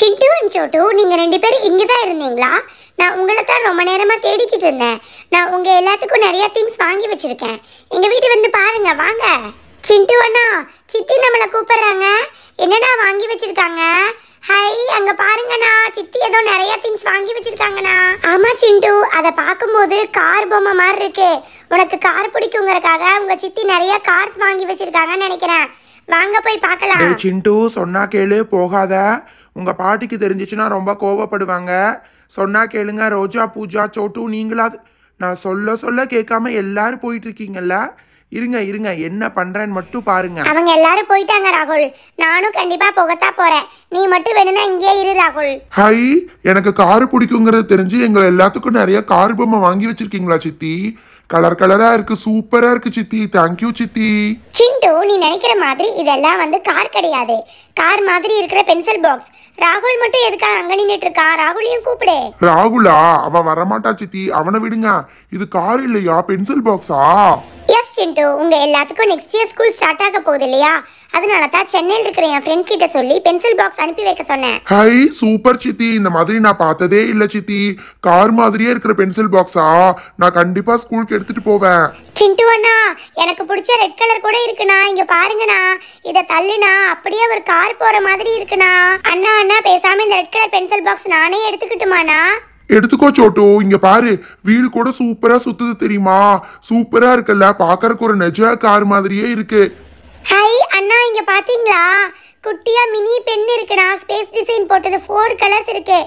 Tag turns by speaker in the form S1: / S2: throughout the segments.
S1: சிட்டு and சோட்டு நீங்கள் ரெண்டு பேரும் இங்கே தான் இருந்தீங்களா நான் உங்களை தான் ரொம்ப நேரமாக தேடிக்கிட்டு இருந்தேன் நான் உங்கள் எல்லாத்துக்கும் நிறையா திங்ஸ் வாங்கி வச்சுருக்கேன் எங்கள் வீட்டு வந்து பாருங்கள் வாங்க சிண்டு அண்ணா சித்தி நம்மளை கூப்பிட்றாங்க என்னடா வாங்கி வச்சுருக்காங்க ஹை அங்கே பாருங்கண்ணா சித்தி ஏதோ நிறையா திங்ஸ் வாங்கி வச்சிருக்காங்கண்ணா ஆமாம் சிண்டு அதை பார்க்கும்போது கார் பொம்மை மாதிரி இருக்கு உனக்கு கார் பிடிக்குங்கிறக்காக உங்கள் சித்தி நிறைய கார்ஸ் வாங்கி வச்சுருக்காங்கன்னு நினைக்கிறேன் வாங்க போய் பார்க்கலாம் சிண்டு
S2: சொன்னா கேளு போகாத உங்கள் பாட்டிக்கு தெரிஞ்சிச்சுன்னா ரொம்ப கோவப்படுவாங்க சொன்னால் கேளுங்க ரோஜா பூஜா சோட்டு நீங்களாவது நான் சொல்ல சொல்ல கேட்காம எல்லாரும் இருக்கீங்கல்ல இருங்க இருங்க
S1: என்ன பண்றேன்னு மட்டும் பாருங்க அவங்க எல்லாரும் போயிட்டாங்க ராகுல் நானும் கண்டிப்பா போகத்தா போறேன் நீ மட்டும் வேணும்னா இங்கே இரு ராகுல்
S3: ஹை எனக்கு கார் பிடிக்குங்கிறது தெரிஞ்சு எங்களை எல்லாத்துக்கும் நிறைய கார் பொம்மை வாங்கி வச்சிருக்கீங்களா சித்தி கலர் கலரா இருக்கு சூப்பரா இருக்கு சித்தி தேங்க்யூ சித்தி
S1: சிண்டு நீ நினைக்கிற மாதிரி இதெல்லாம் வந்து கார் கிடையாது கார் மாதிரி இருக்கிற பென்சில் பாக்ஸ் ராகுல் மட்டும் எதுக்காக அங்க நின்னுட்டு இருக்கா ராகுலையும் கூப்பிடு
S3: ராகுலா அவன் வரமாட்டா சித்தி அவனை விடுங்க இது கார் இல்லையா பென்சில் பாக்ஸா
S1: எஸ் உங்கள் எல்லாத்துக்கும் நெக்ஸ்ட் இயர் ஸ்கூல் ஸ்டார்ட் ஆக போகுது இல்லையா அதனால தான் சென்னையில் இருக்கிற என் ஃப்ரெண்ட் கிட்ட சொல்லி பென்சில் பாக்ஸ் அனுப்பி வைக்க சொன்னேன்
S3: ஹை சூப்பர் சித்தி இந்த மாதிரி நான் பார்த்ததே இல்லை சித்தி கார் மாதிரியே இருக்கிற பென்சில் பாக்ஸா நான் கண்டிப்பாக ஸ்கூலுக்கு எடுத்துட்டு போவேன்
S1: சிண்டு அண்ணா எனக்கு பிடிச்ச ரெட் கலர் கூட இருக்குண்ணா இங்க பாருங்கண்ணா இதை தள்ளுனா அப்படியே ஒரு கார் போற மாதிரி இருக்குண்ணா அண்ணா அண்ணா பேசாம இந்த ரெட் கலர் பென்சில் பாக்ஸ் நானே எடுத்துக்கிட்டுமாண்ணா
S3: எடுத்துக்கோ சோட்டு இங்க பாரு வீல் கூட சூப்பரா சுத்துது தெரியுமா சூப்பரா இருக்குல்ல பாக்கறதுக்கு ஒரு நெஜ கார் மாதிரியே இருக்கு
S1: ஹாய் அண்ணா இங்க பாத்தீங்களா குட்டியா மினி பென் இருக்குடா ஸ்பேஸ் டிசைன் போட்டது ஃபோர் கலர்ஸ் இருக்கு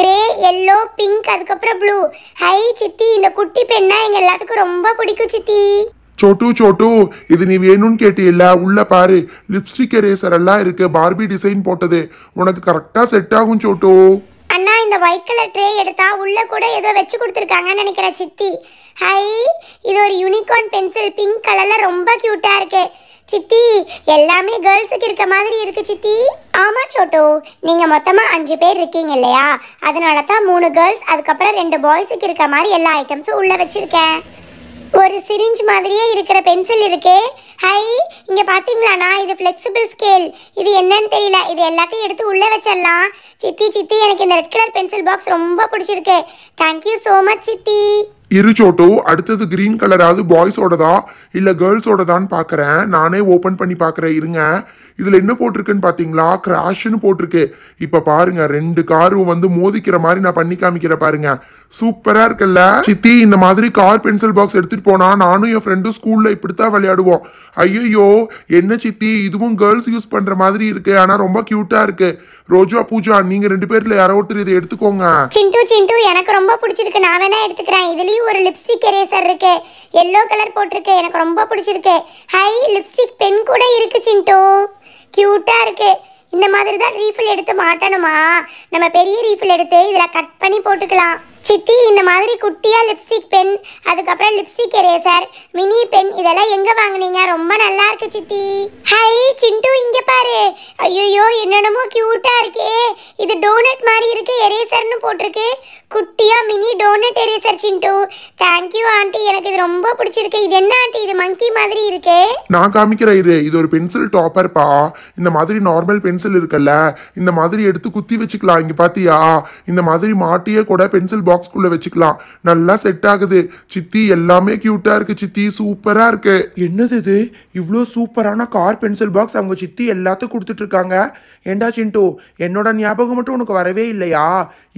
S1: கிரே எல்லோ பிங்க் அதுக்கப்புறம் ப்ளூ ஹை சித்தி இந்த குட்டி பென்னா எங்க எல்லாத்துக்கும் ரொம்ப பிடிக்கும் சித்தி
S3: சோட்டு சோட்டு இது நீ வேணும்னு கேட்டியில்ல உள்ள பாரு லிப்ஸ்டிக் எரேசர் எல்லாம் இருக்கு பார்பி டிசைன் போட்டது உனக்கு கரெக்டா செட் ஆகும் சோட்டு
S1: அண்ணா இந்த ஒயிட் கலர் ட்ரே எடுத்தா உள்ளே கூட ஏதோ வச்சு கொடுத்துருக்காங்கன்னு நினைக்கிறேன் சித்தி ஹை இது ஒரு யூனிகார்ன் பென்சில் பிங்க் கலரில் ரொம்ப க்யூட்டாக இருக்கு சித்தி எல்லாமே கேர்ள்ஸுக்கு இருக்க மாதிரி இருக்குது சித்தி ஆமாம் சோட்டோ நீங்கள் மொத்தமாக அஞ்சு பேர் இருக்கீங்க இல்லையா அதனால தான் மூணு கேர்ள்ஸ் அதுக்கப்புறம் ரெண்டு பாய்ஸுக்கு இருக்க மாதிரி எல்லா ஐட்டம்ஸும் உள்ளே வச்சுருக்கேன் ஒரு சிரிஞ்ச் மாதிரியே இருக்கிற பென்சில் இருக்கே ஹை இங்கே பார்த்தீங்களாண்ணா இது ஃப்ளெக்சிபிள் ஸ்கேல் இது என்னன்னு தெரியல இது எல்லாத்தையும் எடுத்து உள்ளே வச்சிடலாம் சித்தி சித்தி எனக்கு இந்த ரெட் கலர் பென்சில் பாக்ஸ் ரொம்ப பிடிச்சிருக்கு தேங்க்யூ ஸோ மச் சித்தி
S3: இரு சோட்டோ அடுத்தது கிரீன் கலராவது பாய்ஸோட தான் இல்லை கேர்ள்ஸோட தான் பார்க்குறேன் நானே ஓப்பன் பண்ணி பார்க்குறேன் இருங்க இதில் என்ன போட்டிருக்குன்னு பார்த்தீங்களா கிராஷ்னு போட்டிருக்கு இப்போ பாருங்க ரெண்டு காரும் வந்து மோதிக்கிற மாதிரி நான் பண்ணி காமிக்கிற பாருங்க சூப்பராக இருக்குல்ல சித்தி இந்த மாதிரி கார் பென்சில் பாக்ஸ் எடுத்துகிட்டு போனால் நானும் என் ஃப்ரெண்டும் ஸ்கூலில் இப்படித்தான் விளையாடுவோம் ஐயோ என்ன சித்தி இதுவும் கேர்ள்ஸ் யூஸ் பண்ணுற மாதிரி இருக்குது ஆனால் ரொம்ப க்யூட்டாக இருக்குது ரோஜா பூஜா நீங்க ரெண்டு பேர்ல யாரோ ஒருத்தர் இதை எடுத்துக்கோங்க
S1: சிண்டு சிண்டு எனக்கு ரொம்ப பிடிச்சிருக்கு நான் வேணா எடுத்துக்கிறேன் இதுலயும் ஒரு லிப்ஸ்டிக் எரேசர் இருக்கு எல்லோ கலர் போட்டிருக்கு எனக்கு ரொம்ப பிடிச்சிருக்கு ஹை லிப்ஸ்டிக் பென் கூட இருக்கு சிண்டு கியூட்டா இருக்கு இந்த மாதிரி தான் ரீஃபில் எடுத்து மாட்டணுமா நம்ம பெரிய ரீஃபில் எடுத்து இதில் கட் பண்ணி போட்டுக்கலாம் சித்தி இந்த மாதிரி குட்டியாக லிப்ஸ்டிக் பென் அதுக்கப்புறம் லிப்ஸ்டிக் எரேசர் மினி பென் இதெல்லாம் எங்கே வாங்கினீங்க ரொம்ப நல்லா இருக்கு சித்தி ஹை சிண்டு இங்கே பாரு ஐயோ என்னென்னமோ க்யூட்டாக இருக்கே இது டோனட் மாதிரி இருக்கு எரேசர்னு போட்டிருக்கு குட்டியாக mini donut eraser Sindu thank you aunty எனக்கு இது ரொம்ப பிடிச்சிருக்கு இது என்ன ஆண்டி இது மங்கி மாதிரி இருக்கு
S3: நான் காமிக்கிறேன் இரு இது ஒரு பென்சில் டாப்பர்ப்பா இந்த மாதிரி நார்மல் பென்சில் இருக்குல்ல இந்த மாதிரி எடுத்து குத்தி வச்சுக்கலாம் இங்கே பார்த்தியா இந்த மாதிரி மாட்டியே கூட பென்சில் பாக்ஸ் பாக்ஸ்குள்ள வச்சுக்கலாம் நல்லா செட் ஆகுது சித்தி எல்லாமே கியூட்டா இருக்கு சித்தி சூப்பரா இருக்கு என்னது இது
S2: இவ்வளோ சூப்பரான கார் பென்சில் பாக்ஸ் அவங்க சித்தி எல்லாத்தையும் கொடுத்துட்டு இருக்காங்க ஏண்டா சிண்டு என்னோட ஞாபகம் மட்டும் உனக்கு வரவே இல்லையா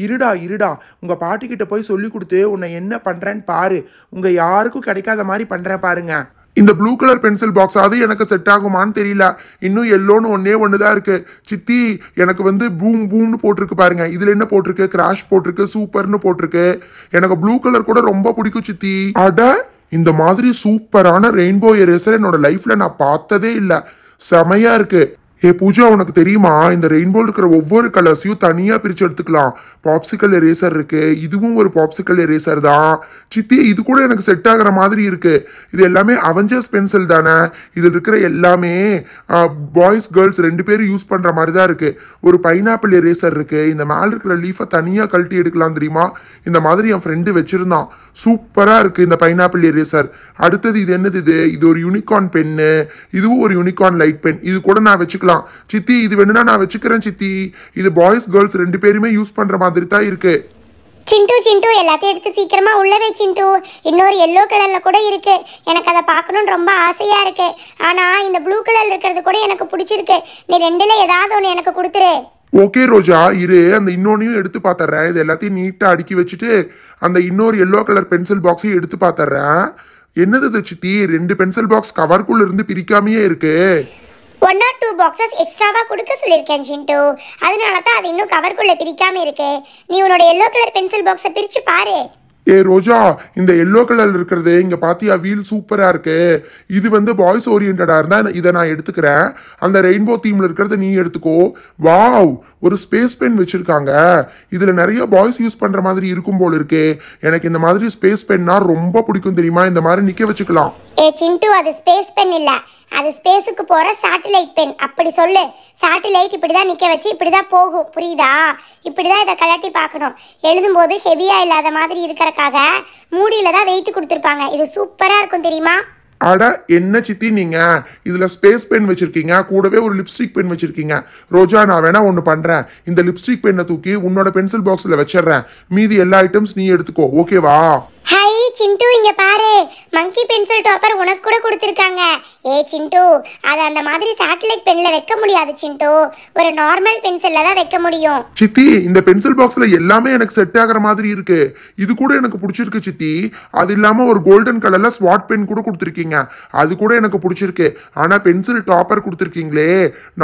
S2: இருடா இருடா உங்க பாட்டிக்கிட்ட போய் சொல்லி கொடுத்து உன்னை என்ன பண்றேன்னு பாரு உங்க யாருக்கும் கிடைக்காத மாதிரி பண்றேன் பாருங்க இந்த ப்ளூ கலர் பென்சில் பாக்ஸ்
S3: அது எனக்கு செட் ஆகுமான்னு தெரியல இன்னும் எல்லோன்னு ஒன்றே ஒன்று தான் இருக்குது சித்தி எனக்கு வந்து பூம் பூம்னு போட்டிருக்கு பாருங்க இதில் என்ன போட்டிருக்கு கிராஷ் போட்டிருக்கு சூப்பர்னு போட்டிருக்கு எனக்கு ப்ளூ கலர் கூட ரொம்ப பிடிக்கும் சித்தி அட இந்த மாதிரி சூப்பரான ரெயின்போ எரேசர் என்னோட லைஃப்பில் நான் பார்த்ததே இல்லை செமையாக இருக்குது ஏ பூஜா உனக்கு தெரியுமா இந்த ரெயின்போல் இருக்கிற ஒவ்வொரு கலர்ஸையும் தனியாக பிரித்து எடுத்துக்கலாம் பாப்சிக்கல் எரேசர் இருக்கு இதுவும் ஒரு பாப்சிக்கல் எரேசர் தான் சித்தி இது கூட எனக்கு செட் ஆகிற மாதிரி இருக்கு இது எல்லாமே அவெஞ்சர்ஸ் பென்சில் தானே இதில் இருக்கிற எல்லாமே பாய்ஸ் கேர்ள்ஸ் ரெண்டு பேரும் யூஸ் பண்ணுற மாதிரி தான் இருக்கு ஒரு பைனாப்பிள் எரேசர் இருக்கு இந்த மேலே இருக்கிற லீஃபை தனியாக கழட்டி எடுக்கலாம் தெரியுமா இந்த மாதிரி என் ஃப்ரெண்டு வச்சிருந்தான் சூப்பராக இருக்கு இந்த பைனாப்பிள் எரேசர் அடுத்தது இது என்னது இது இது ஒரு யூனிகார்ன் பென்னு இதுவும் ஒரு யூனிகார்ன் லைட் பென் இது கூட நான் வச்சுக்கலாம் வச்சுக்கலாம் சித்தி இது வேணும்னா நான் வச்சுக்கிறேன் சித்தி இது பாய்ஸ் கேர்ள்ஸ் ரெண்டு பேருமே யூஸ் பண்ற மாதிரி தான் இருக்கு
S1: சிண்டு சிண்டு எல்லாத்தையும் எடுத்து சீக்கிரமா உள்ளவே சிண்டு இன்னொரு எல்லோ கலரில் கூட இருக்கு எனக்கு அதை பார்க்கணுன்னு ரொம்ப ஆசையாக இருக்கு ஆனால் இந்த ப்ளூ கலர் இருக்கிறது கூட எனக்கு பிடிச்சிருக்கு நீ ரெண்டில் ஏதாவது ஒன்று எனக்கு கொடுத்துரு
S3: ஓகே ரோஜா இரு அந்த இன்னொன்னையும் எடுத்து பார்த்துட்றேன் இது எல்லாத்தையும் நீட்டாக அடுக்கி வச்சுட்டு அந்த இன்னொரு எல்லோ கலர் பென்சில் பாக்ஸையும் எடுத்து பார்த்துட்றேன் என்னது சித்தி ரெண்டு பென்சில் பாக்ஸ் கவர்க்குள்ள இருந்து பிரிக்காமையே இருக்கு
S1: ஒன் ஆர் டூ பாக்ஸஸ் எக்ஸ்ட்ராவாக கொடுக்க சொல்லியிருக்கேன் ஷின்ட்டு அதனால தான் அது இன்னும் கவர்க்குள்ளே பிரிக்காமல் இருக்கு நீ உன்னோட எல்லோ கலர் பென்சில் பாக்ஸை பிரித்து பாரு
S3: ஏ ரோஜா இந்த எல்லோ கலரில் இருக்கிறது இங்கே பார்த்தியா வீல் சூப்பராக இருக்கு இது வந்து பாய்ஸ் ஓரியன்டா இருந்தால் இதை நான் எடுத்துக்கிறேன் அந்த ரெயின்போ தீம்ல இருக்கிறத நீ எடுத்துக்கோ வாவ் ஒரு ஸ்பேஸ் பென் வச்சிருக்காங்க இதுல நிறைய பாய்ஸ் யூஸ் பண்ற மாதிரி இருக்கும் போல இருக்கு எனக்கு இந்த மாதிரி ஸ்பேஸ் பென்னா ரொம்ப பிடிக்கும் தெரியுமா இந்த மாதிரி நிற்க வச்சுக்கலாம்
S1: ஏ சிண்டு அது ஸ்பேஸ் பென் இல்லை அது ஸ்பேஸுக்கு போற சாட்டிலைட் பென் அப்படி சொல்லு சாட்டிலைட் இப்படி தான் நிற்க வச்சு இப்படி தான் போகும் புரியுதா இப்படி தான் இதை கலட்டி பார்க்கணும் எழுதும்போது ஹெவியா இல்லாத மாதிரி இருக்கிற பண்ணுறக்காக மூடியில தான் வெயிட் கொடுத்துருப்பாங்க இது சூப்பரா இருக்கும் தெரியுமா
S3: அட என்ன சித்தி நீங்க இதுல ஸ்பேஸ் பென் வச்சிருக்கீங்க கூடவே ஒரு லிப்ஸ்டிக் பென் வச்சிருக்கீங்க ரோஜா நான் வேணா ஒண்ணு பண்றேன் இந்த லிப்ஸ்டிக் பெண்ணை தூக்கி உன்னோட பென்சில் பாக்ஸ்ல வச்சிடுறேன் மீதி எல்லா ஐட்டம்ஸ் நீ எடுத்துக்கோ ஓகேவா
S1: ஹாய் சிண்டு இங்க பாரு மங்கி பென்சில் டாப்பர் உனக்கு கூட கொடுத்துருக்காங்க ஏ சிண்டு அது அந்த மாதிரி சேட்டலைட் பென்ல வைக்க முடியாது சிண்டு ஒரு நார்மல் பென்சில்ல தான் வைக்க முடியும்
S3: சித்தி இந்த பென்சில் பாக்ஸ்ல எல்லாமே எனக்கு செட் ஆகுற மாதிரி இருக்கு இது கூட எனக்கு பிடிச்சிருக்கு சித்தி அது இல்லாம ஒரு கோல்டன் கலர்ல ஸ்வாட் பென் கூட கொடுத்துருக்கீங்க அது கூட எனக்கு பிடிச்சிருக்கு ஆனா பென்சில் டாப்பர் கொடுத்துருக்கீங்களே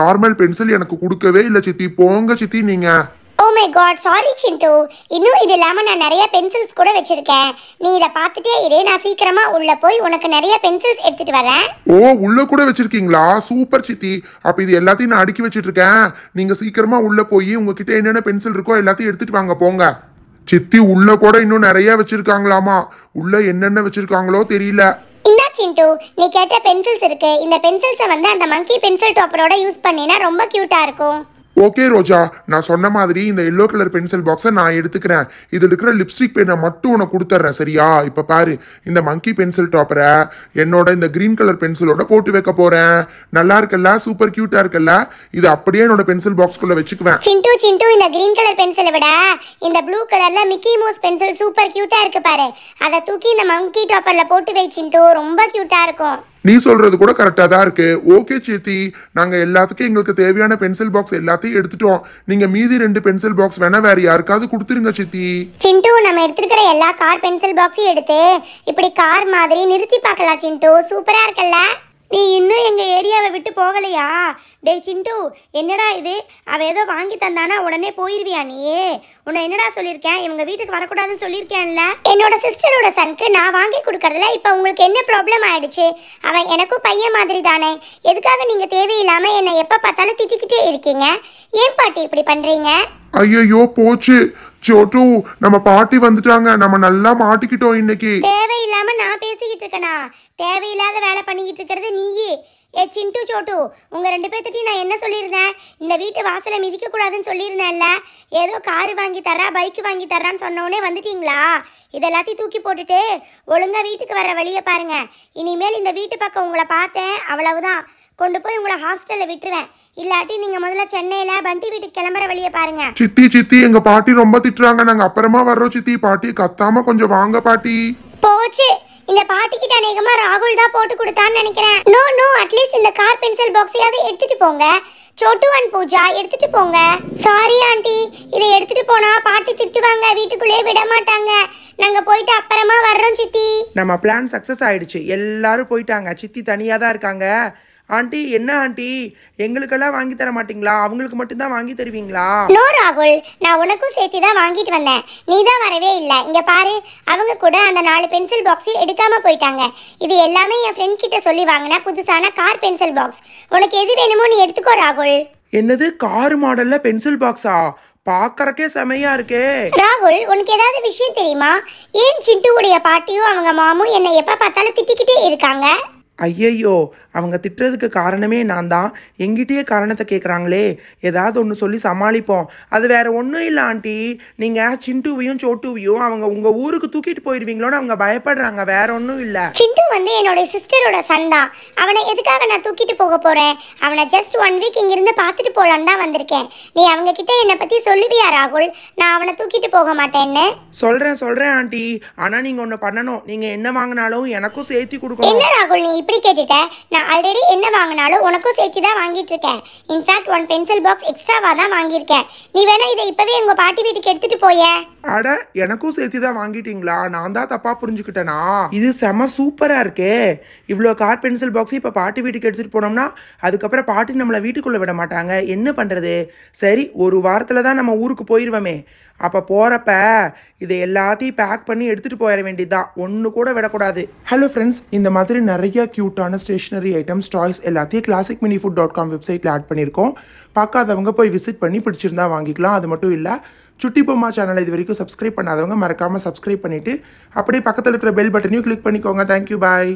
S3: நார்மல் பென்சில் எனக்கு கொடுக்கவே இல்லை சித்தி போங்க சித்தி நீங்க
S1: oh my god sorry Sindu இன்னும் இது இல்லாமல் நான் நிறைய பென்சில்ஸ் கூட வச்சிருக்கேன் நீ இதை பார்த்துட்டே இதே நான் சீக்கிரமாக உள்ள போய் உனக்கு நிறைய பென்சில்ஸ் எடுத்துட்டு வரேன்
S3: ஓ உள்ள கூட வச்சிருக்கீங்களா சூப்பர் சித்தி அப்போ இது எல்லாத்தையும் நான் அடுக்கி வச்சிட்டு இருக்கேன் சீக்கிரமாக சீக்கிரமா உள்ள போய் உங்ககிட்ட என்னென்ன பென்சில் இருக்கோ எல்லாத்தையும் எடுத்துட்டு வாங்க போங்க சித்தி உள்ள கூட இன்னும் நிறைய வச்சிருக்காங்களாமா உள்ள என்னென்ன வச்சிருக்காங்களோ தெரியல
S1: இந்தா சிண்டு நீ கேட்ட பென்சில்ஸ் இருக்கு இந்த பென்சில்ஸை வந்து அந்த மங்கி பென்சில் டாப்பரோட யூஸ் பண்ணினா ரொம்ப கியூட்டா இருக்கும்
S3: ஓகே ரோஜா நான் சொன்ன மாதிரி இந்த எல்லோ கலர் பென்சில் பாக்ஸை நான் எடுத்துக்கிறேன் இதில் இருக்கிற லிப்ஸ்டிக் பெண்ணை மட்டும் உனக்கு கொடுத்துட்றேன் சரியா இப்போ பாரு இந்த மங்கி பென்சில் டாப்பரை என்னோட இந்த க்ரீன் கலர் பென்சிலோட போட்டு வைக்க போகிறேன் நல்லா இருக்கல்ல சூப்பர் க்யூட்டாக இருக்கல்ல இது அப்படியே என்னோட பென்சில் பாக்ஸ்க்குள்ளே வச்சுக்குவேன்
S1: சிண்டு சிண்டு இந்த க்ரீன் கலர் பென்சிலை விட இந்த ப்ளூ கலரில் மிக்கி மவுஸ் பென்சில் சூப்பர் க்யூட்டாக இருக்கு பாரு அதை தூக்கி இந்த மங்கி டாப்பரில் போட்டு வை சிண்டு ரொம்ப க்யூட்டாக இருக்கும்
S3: நீ சொல்றது கூட கரெக்டாக தான் இருக்கு ஓகே சேத்தி நாங்கள் எல்லாத்துக்கும் எங்களுக்கு தேவையான பென்சில் பாக்ஸ் எல்லாத்தையும் எடுத்துட்டோம் நீங்க மீதி ரெண்டு பென்சில் பாக்ஸ் வேணா வேற யாருக்காவது கொடுத்துருங்க சித்தி
S1: சிண்டு நம்ம எடுத்துருக்கிற எல்லா கார் பென்சில் பாக்ஸையும் எடுத்து இப்படி கார் மாதிரி நிறுத்தி பார்க்கலாம் சிண்டு சூப்பரா இருக்கல்ல நீ இன்னும் எங்கள் ஏரியாவை விட்டு போகலையா டே சிண்டு என்னடா இது அவள் ஏதோ வாங்கி தந்தானா உடனே போயிருவியா நீயே உன்னை என்னடா சொல்லியிருக்கேன் இவங்க வீட்டுக்கு வரக்கூடாதுன்னு சொல்லியிருக்கேன்ல என்னோட சிஸ்டரோட சனுக்கு நான் வாங்கி கொடுக்கறதுல இப்போ உங்களுக்கு என்ன ப்ராப்ளம் ஆயிடுச்சு அவன் எனக்கும் பையன் மாதிரி தானே எதுக்காக நீங்கள் தேவையில்லாமல் என்னை எப்போ பார்த்தாலும் திட்டிக்கிட்டே இருக்கீங்க ஏன் பாட்டி இப்படி பண்ணுறீங்க
S3: ஐயோ போச்சு சோட்டு நம்ம பாட்டி வந்துட்டாங்க நம்ம நல்லா மாட்டிக்கிட்டோம் இன்னைக்கு தேவையில்லாம நான்
S1: பேசிக்கிட்டு இருக்கனா தேவையில்லாத வேலை பண்ணிக்கிட்டு இருக்கிறது நீயே ஏ சிண்டு சோட்டு உங்கள் ரெண்டு பேர்த்திட்டையும் நான் என்ன சொல்லியிருந்தேன் இந்த வீட்டு வாசலை மிதிக்கக்கூடாதுன்னு சொல்லியிருந்தேன்ல ஏதோ காரு வாங்கி தரா பைக்கு வாங்கி தர்றான்னு சொன்னோடனே வந்துட்டீங்களா இதெல்லாத்தையும் தூக்கி போட்டுட்டு ஒழுங்காக வீட்டுக்கு வர வழியை பாருங்கள் இனிமேல் இந்த வீட்டு பக்கம் உங்களை பார்த்தேன் அவ்வளவுதான் கொண்டு போய் உங்களை ஹாஸ்டல்ல விட்டுருவேன் இல்லாட்டி நீங்க முதல்ல சென்னையில பண்டி வீட்டுக்கு கிளம்புற வழியை பாருங்க
S3: சித்தி சித்தி எங்க பாட்டி ரொம்ப திட்டுறாங்க நாங்க அப்புறமா வர்றோம் சித்தி பாட்டி கத்தாம கொஞ்சம் வாங்க பாட்டி
S1: போச்சு இந்த கிட்ட அநேகமா ராகுல் தான் போட்டு கொடுத்தான்னு நினைக்கிறேன் நோ நோ அட்லீஸ்ட் இந்த கார் பென்சில் பாக்ஸையாவது எடுத்துட்டு போங்க சோட்டு அண்ட் பூஜா எடுத்துட்டு போங்க சாரி ஆண்டி இதை எடுத்துட்டு போனா பாட்டி திட்டுவாங்க வீட்டுக்குள்ளே விட மாட்டாங்க நாங்க போயிட்டு அப்புறமா வர்றோம் சித்தி
S2: நம்ம பிளான் சக்சஸ் ஆயிடுச்சு எல்லாரும் போயிட்டாங்க சித்தி தனியா தான் இருக்காங்க ஆண்டி என்ன ஆண்டி எங்களுக்கெல்லாம் வாங்கி தர மாட்டீங்களா அவங்களுக்கு மட்டும்தான் வாங்கி தருவீங்களா
S1: ஹலோ ராகுல் நான் உனக்கும் சேர்த்து தான் வாங்கிட்டு வந்தேன் நீ தான் வரவே இல்லை இங்க பாரு அவங்க கூட அந்த நாலு பென்சில் பாக்ஸ் எடுக்காம போயிட்டாங்க இது எல்லாமே என் ஃப்ரெண்ட் கிட்ட சொல்லி வாங்கினா புதுசான கார் பென்சில் பாக்ஸ் உனக்கு எது வேணுமோ நீ எடுத்துக்கோ ராகுல்
S2: என்னது கார் மாடல்ல பென்சில் பாக்ஸா பாக்கறக்கே செமையா இருக்கே
S1: ராகுல் உனக்கு ஏதாவது விஷயம் தெரியுமா ஏன் உடைய பாட்டியும் அவங்க மாமும் என்னை எப்ப பார்த்தாலும் திட்டிக்கிட்டே இருக்காங்க
S2: ஐயையோ அவங்க திட்டுறதுக்கு காரணமே நான் தான் எங்கிட்டயே காரணத்தை கேட்குறாங்களே ஏதாவது ஒன்று சொல்லி சமாளிப்போம் அது வேறு ஒன்றும் இல்லை ஆண்டி நீங்கள் சிண்டுவையும் சோட்டுவையும் அவங்க உங்கள் ஊருக்கு தூக்கிட்டு போயிடுவீங்களோன்னு
S1: அவங்க பயப்படுறாங்க வேற ஒன்றும் இல்லை சிண்டு வந்து என்னோட சிஸ்டரோட சந்தா அவனை எதுக்காக நான் தூக்கிட்டு போக போகிறேன் அவனை ஜஸ்ட் ஒன் வீக் இங்கிருந்து பார்த்துட்டு போகலான்னு தான் வந்திருக்கேன் நீ அவங்க கிட்ட என்னை பற்றி சொல்லுவியா ராகுல் நான் அவனை தூக்கிட்டு போக மாட்டேன்னு
S2: சொல்கிறேன் சொல்கிறேன் ஆண்டி ஆனால் நீங்கள் ஒன்று பண்ணணும் நீங்கள் என்ன வாங்கினாலும்
S1: எனக்கும் சேர்த்து கொடுக்கணும் என்ன ராகுல் நீ இப்படி கேட்டுட்ட நான் ஆல்ரெடி என்ன வாங்கினாலும் உனக்கும் சேர்த்து தான் வாங்கிட்டு இருக்கேன் இன்ஃபேக்ட் ஒன் பென்சில் பாக்ஸ் எக்ஸ்ட்ராவாக தான் வாங்கியிருக்கேன் நீ வேணா இதை இப்போவே எங்கள் பாட்டி வீட்டுக்கு எடுத்துகிட்டு போய
S2: அட எனக்கும் சேர்த்து தான் வாங்கிட்டீங்களா நான் தான் தப்பாக புரிஞ்சுக்கிட்டேனா இது செம சூப்பராக இருக்கே இவ்வளோ கார் பென்சில் பாக்ஸ் இப்போ பாட்டி வீட்டுக்கு எடுத்துகிட்டு போனோம்னா அதுக்கப்புறம் பாட்டி நம்மளை வீட்டுக்குள்ளே விட மாட்டாங்க என்ன பண்ணுறது சரி ஒரு வாரத்தில் தான் நம்ம ஊருக்கு போயிடுவோமே அப்போ போகிறப்ப இது எல்லாத்தையும் பேக் பண்ணி எடுத்துகிட்டு போயிட வேண்டியதுதான் ஒன்று கூட விடக்கூடாது ஹலோ ஃப்ரெண்ட்ஸ் இந்த மாதிரி நிறைய க்யூட்டான ஸ்டேஷ்னரி ஐட்டம்ஸ் டாய்ஸ் எல்லாத்தையும் classic mini food dot com வெப்சைட்டில் ஆட் பண்ணியிருக்கோம் பார்க்காதவங்க போய் விசிட் பண்ணி பிடிச்சிருந்தா வாங்கிக்கலாம் அது மட்டும் இல்லை சுட்டி பொம்மா சேனலை இது வரைக்கும் சப்ஸ்கிரைப் பண்ணாதவங்க மறக்காமல் சப்ஸ்கிரைப் பண்ணிவிட்டு அப்படியே பக்கத்தில் இருக்கிற பெல் பட்டனையும் கிளிக் பண்ணிக்கோங்க தேங்க்யூ பாய்